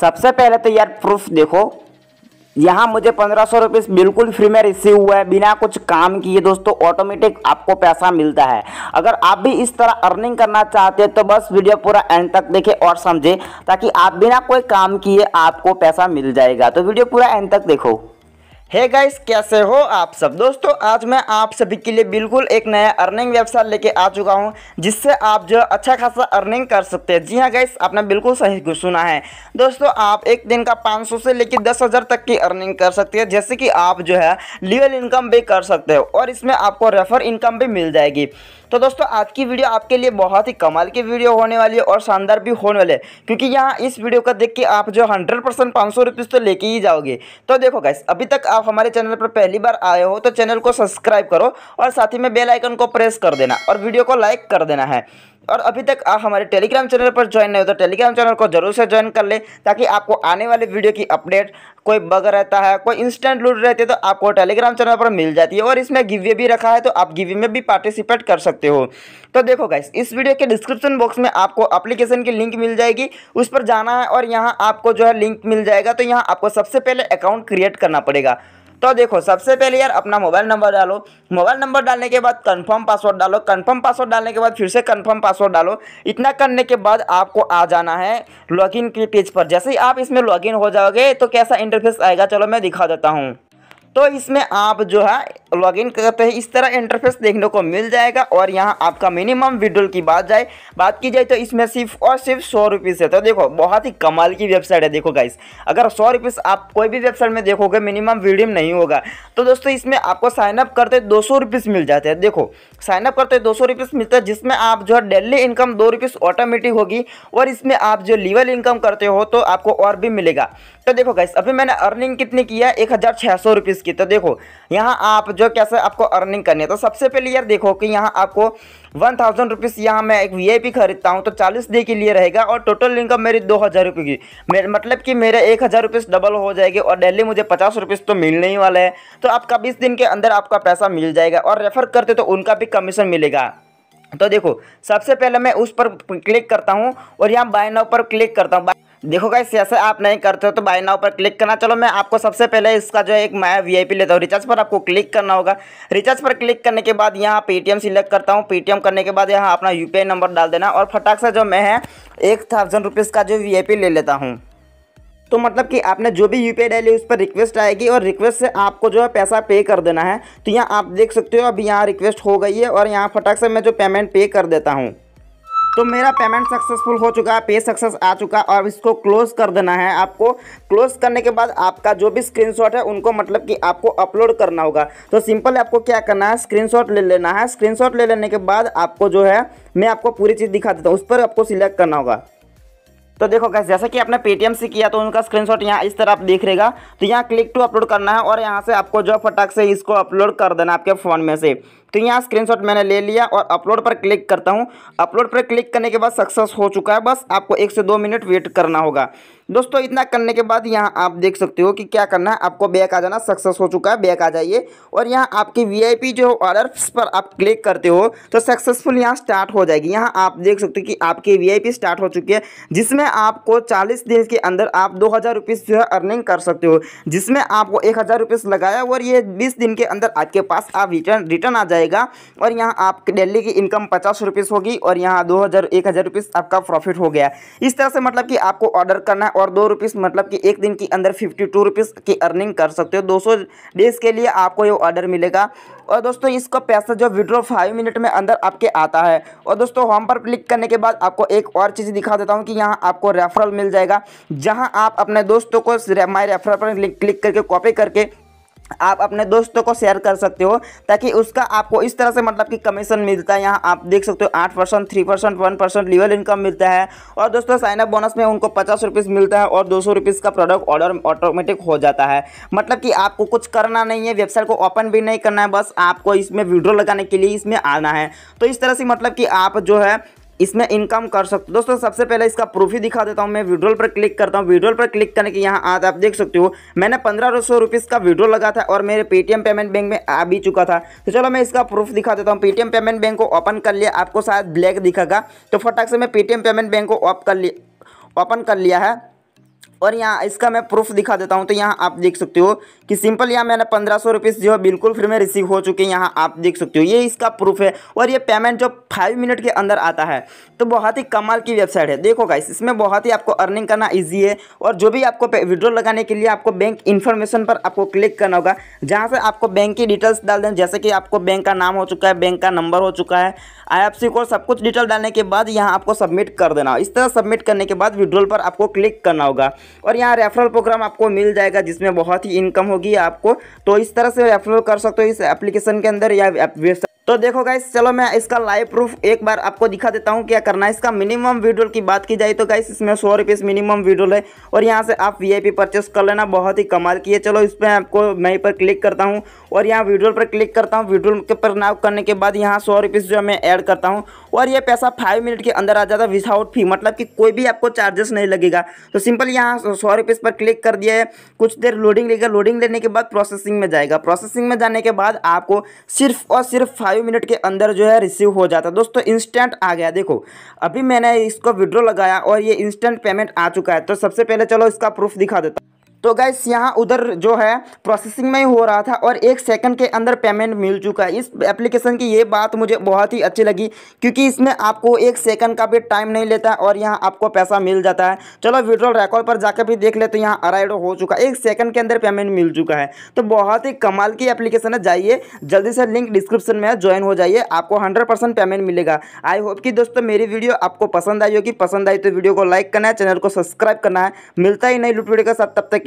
सबसे पहले तो यार प्रूफ देखो यहाँ मुझे पंद्रह सौ रुपये बिल्कुल फ्री में रिसीव हुआ है बिना कुछ काम किए दोस्तों ऑटोमेटिक आपको पैसा मिलता है अगर आप भी इस तरह अर्निंग करना चाहते हैं तो बस वीडियो पूरा एंड तक देखें और समझें ताकि आप बिना कोई काम किए आपको पैसा मिल जाएगा तो वीडियो पूरा एंड तक देखो हे hey गाइस कैसे हो आप सब दोस्तों आज मैं आप सभी के लिए बिल्कुल एक नया अर्निंग व्यवसाय लेके आ चुका हूं जिससे आप जो अच्छा खासा अर्निंग कर सकते हैं जी हां गाइस आपने बिल्कुल सही सुना है दोस्तों आप एक दिन का 500 से लेकर दस हज़ार तक की अर्निंग कर सकते हैं जैसे कि आप जो है लीगल इनकम भी कर सकते हो और इसमें आपको रेफर इनकम भी मिल जाएगी तो दोस्तों आज की वीडियो आपके लिए बहुत ही कमाल की वीडियो होने वाली है और शानदार भी होने वाले क्योंकि यहाँ इस वीडियो को देख के आप जो हंड्रेड परसेंट पाँच सौ तो लेके ही जाओगे तो देखो गाइस अभी तक आप हमारे चैनल पर पहली बार आए हो तो चैनल को सब्सक्राइब करो और साथ ही में बेल आइकन को प्रेस कर देना और वीडियो को लाइक कर देना है और अभी तक आप हमारे टेलीग्राम चैनल पर ज्वाइन नहीं हो तो टेलीग्राम चैनल को जरूर से ज्वाइन कर लें ताकि आपको आने वाले वीडियो की अपडेट कोई बग रहता है कोई इंस्टेंट लूट रहती है तो आपको टेलीग्राम चैनल पर मिल जाती है और इसमें गिव्य भी रखा है तो आप गिव्य में भी पार्टिसिपेट कर सकते हो तो देखो गाइस इस वीडियो के डिस्क्रिप्शन बॉक्स में आपको अप्लीकेशन की लिंक मिल जाएगी उस पर जाना है और यहाँ आपको जो है लिंक मिल जाएगा तो यहाँ आपको सबसे पहले अकाउंट क्रिएट करना पड़ेगा तो देखो सबसे पहले यार अपना मोबाइल नंबर डालो मोबाइल नंबर डालने के बाद कन्फर्म पासवर्ड डालो कन्फर्म पासवर्ड डालने के बाद फिर से कन्फर्म पासवर्ड डालो इतना करने के बाद आपको आ जाना है लॉगिन के पेज पर जैसे ही आप इसमें लॉगिन हो जाओगे तो कैसा इंटरफेस आएगा चलो मैं दिखा देता हूँ तो इसमें आप जो है लॉगिन करते हैं इस तरह इंटरफेस देखने को मिल जाएगा और यहाँ आपका मिनिमम विड्रोल की बात जाए बात की जाए तो इसमें सिर्फ और सिर्फ सौ रुपीज़ है तो देखो बहुत ही कमाल की वेबसाइट है देखो गाइस अगर सौ रुपीज़ आप कोई भी वेबसाइट में देखोगे मिनिमम विड्रीम नहीं होगा तो दोस्तों इसमें आपको साइनअप करते दो सौ मिल जाते हैं देखो साइनअप करते दो सौ मिलता है जिसमें आप जो है डेली इनकम दो रुपीस ऑटोमेटिक होगी और इसमें आप जो लीवल इनकम करते हो तो आपको और भी मिलेगा तो देखो गाइस अभी मैंने अर्निंग कितनी की है एक हज़ार छः सौ रुपीस इक्कीस की तो देखो यहाँ आप जो कैसे आपको अर्निंग करनी है तो सबसे पहले यार देखो कि यहाँ आपको वन थाउजेंड रुपीज़ यहाँ मैं एक वीआईपी खरीदता हूँ तो चालीस डे के लिए रहेगा और टोटल इनकम मेरी दो हज़ार रुपये की मतलब कि मेरे एक हज़ार रुपीज़ डबल हो जाएगी और डेली मुझे पचास रुपीज़ तो मिलने ही वाला है तो आपका बीस दिन के अंदर आपका पैसा मिल जाएगा और रेफ़र करते तो उनका भी कमीशन मिलेगा तो देखो सबसे पहले मैं उस पर क्लिक करता हूँ और यहाँ बाय नाव पर क्लिक करता हूँ देखो गाइस ऐसे आप नहीं करते हो तो बाय नाउ पर क्लिक करना चलो मैं आपको सबसे पहले इसका जो है एक आई वीआईपी लेता हूँ रिचार्ज पर आपको क्लिक करना होगा रिचार्ज पर क्लिक करने के बाद यहाँ पेटीएम सिलेक्ट करता हूँ पेटीएम करने के बाद यहाँ अपना यूपीआई नंबर डाल देना और फटाक से जो मैं है एक थाउजेंड रुपीज़ का जो वी ले लेता हूँ तो मतलब कि आपने जो भी यू पी डाली उस पर रिक्वेस्ट आएगी और रिक्वेस्ट से आपको जो है पैसा पे कर देना है तो यहाँ आप देख सकते हो अभी यहाँ रिक्वेस्ट हो गई है और यहाँ फटाक से मैं जो पेमेंट पे कर देता हूँ तो मेरा पेमेंट सक्सेसफुल हो चुका है पे सक्सेस आ चुका और इसको क्लोज कर देना है आपको क्लोज करने के बाद आपका जो भी स्क्रीन है उनको मतलब कि आपको अपलोड करना होगा तो सिंपल आपको क्या करना है स्क्रीन ले लेना है स्क्रीन ले लेने के बाद आपको जो है मैं आपको पूरी चीज़ दिखा देता हूँ उस पर आपको सिलेक्ट करना होगा तो देखो कैसे जैसे कि आपने पेटीएम से किया तो उनका स्क्रीनशॉट यहाँ इस तरह आप देख रहेगा तो यहाँ क्लिक टू अपलोड करना है और यहाँ से आपको जो फटाक से इसको अपलोड कर देना आपके फ़ोन में से तो यहाँ स्क्रीनशॉट मैंने ले लिया और अपलोड पर क्लिक करता हूँ अपलोड पर क्लिक करने के बाद सक्सेस हो चुका है बस आपको एक से दो मिनट वेट करना होगा दोस्तों इतना करने के बाद यहाँ आप देख सकते हो कि क्या करना है आपको बैक आ जाना सक्सेस हो चुका है बैक आ जाइए और यहाँ आपकी वीआईपी जो ऑर्डर पर आप क्लिक करते हो तो सक्सेसफुल यहाँ स्टार्ट हो जाएगी यहाँ आप देख सकते हो कि आपकी वीआईपी स्टार्ट हो चुकी है जिसमें आपको चालीस दिन के अंदर आप दो हज़ार जो है अर्निंग कर सकते हो जिसमें आपको एक हज़ार लगाया और ये बीस दिन के अंदर आपके पास आप रिटर्न रिटर्न आ जाएगा और यहाँ आप डेली की इनकम पचास रुपीज़ होगी और यहाँ दो हज़ार एक हज़ार आपका प्रॉफिट हो गया इस तरह से मतलब कि आपको ऑर्डर करना है और दो रुपीस मतलब कि एक दिन के अंदर फिफ्टी टू रुपीज़ की अर्निंग कर सकते हो दो सौ डेज के लिए आपको ये ऑर्डर मिलेगा और दोस्तों इसका पैसा जो विड्रॉ फाइव मिनट में अंदर आपके आता है और दोस्तों होम पर क्लिक करने के बाद आपको एक और चीज़ दिखा देता हूँ कि यहाँ आपको रेफरल मिल जाएगा जहाँ आप अपने दोस्तों को माई रेफरल पर क्लिक करके कॉपी करके आप अपने दोस्तों को शेयर कर सकते हो ताकि उसका आपको इस तरह से मतलब कि कमीशन मिलता है यहाँ आप देख सकते हो आठ percent three percent one percent level income मिलता है और दोस्तों साइन अप बोनस में उनको पचास रुपीज़ मिलता है और दो सौ रुपीज़ का प्रोडक्ट ऑर्डर ऑटोमेटिक हो जाता है मतलब कि आपको कुछ करना नहीं है वेबसाइट को ओपन भी नहीं करना है बस आपको इसमें वीडियो लगाने के लिए इसमें आना है तो इस तरह से मतलब कि आप जो है इसमें इनकम कर सकते हो दोस्तों सबसे पहले इसका प्रूफ ही दिखा देता हूँ मैं विड्रोल पर क्लिक करता हूँ विड्रोल पर क्लिक करने के यहाँ आज आप देख सकते हो मैंने पंद्रह सौ रुपीज़ का विड्रोल लगा था और मेरे पेटीएम पेमेंट बैंक में आ भी चुका था तो चलो मैं इसका प्रूफ दिखा देता हूँ पेटीएम पेमेंट बैंक को ओपन कर लिया आपको शायद ब्लैक दिखेगा तो फटाक से मैं पेटीएम पेमेंट बैंक को ऑफ कर लिया ओपन कर लिया है और यहाँ इसका मैं प्रूफ दिखा देता हूँ तो यहाँ आप देख सकते हो कि सिंपल यहाँ मैंने पंद्रह सौ रुपीज़ जो है बिल्कुल फ्री में रिसीव हो चुके हैं यहाँ आप देख सकते हो ये इसका प्रूफ है और ये पेमेंट जो फाइव मिनट के अंदर आता है तो बहुत ही कमाल की वेबसाइट है देखो गाइस इसमें बहुत ही आपको अर्निंग करना ईजी है और जो भी आपको विड्रॉ लगाने के लिए आपको बैंक इन्फॉर्मेशन पर आपको क्लिक करना होगा जहाँ से आपको बैंक की डिटेल्स डाल दें जैसे कि आपको बैंक का नाम हो चुका है बैंक का नंबर हो चुका है आई को सब कुछ डिटेल डालने के बाद यहाँ आपको सबमिट कर देना हो इस तरह सबमिट करने के बाद विड्रॉल पर आपको क्लिक करना होगा और यहाँ रेफरल प्रोग्राम आपको मिल जाएगा जिसमें बहुत ही इनकम होगी आपको तो इस तरह से रेफरल कर सकते हो इस एप्लीकेशन के अंदर या वेबसाइट तो देखो गाइस चलो मैं इसका लाइव प्रूफ एक बार आपको दिखा देता हूँ क्या करना है इसका मिनिमम वीडियोल की बात की जाए तो गाइस इसमें सौ रुपीज़ मिनिमम वीडियोल है और यहाँ से आप वीआईपी परचेस कर लेना बहुत ही कमाल की है चलो इस पर आपको मैं पर क्लिक करता हूँ और यहाँ वीडियोल पर क्लिक करता हूँ वीडियोल के पर नाव करने के बाद यहाँ सौ रुपीज़ जो है मैं ऐड करता हूँ और ये पैसा फाइव मिनट के अंदर आ जाता है विदाउट फी मतलब कि कोई भी आपको चार्जेस नहीं लगेगा तो सिंपल यहाँ सौ रुपीज़ पर क्लिक कर दिया है कुछ देर लोडिंग लेगा लोडिंग लेने के बाद प्रोसेसिंग में जाएगा प्रोसेसिंग में जाने के बाद आपको सिर्फ और सिर्फ फाइव फाइव मिनट के अंदर जो है रिसीव हो जाता दोस्तों इंस्टेंट आ गया देखो अभी मैंने इसको विड्रॉ लगाया और ये इंस्टेंट पेमेंट आ चुका है तो सबसे पहले चलो इसका प्रूफ दिखा देता तो गैस यहाँ उधर जो है प्रोसेसिंग में ही हो रहा था और एक सेकंड के अंदर पेमेंट मिल चुका है इस एप्लीकेशन की ये बात मुझे बहुत ही अच्छी लगी क्योंकि इसमें आपको एक सेकंड का भी टाइम नहीं लेता और यहाँ आपको पैसा मिल जाता है चलो विड्रॉल रिकॉर्ड पर जाकर भी देख लेते तो यहाँ अराइड हो चुका है एक सेकंड के अंदर पेमेंट मिल चुका है तो बहुत ही कमाल की एप्लीकेशन है जाइए जल्दी से लिंक डिस्क्रिप्शन में ज्वाइन हो जाइए आपको हंड्रेड पेमेंट मिलेगा आई होप कि दोस्तों मेरी वीडियो आपको पसंद आई होगी पसंद आई तो वीडियो को लाइक करना है चैनल को सब्सक्राइब करना है मिलता ही नहीं लुट वीडियो के साथ तब तक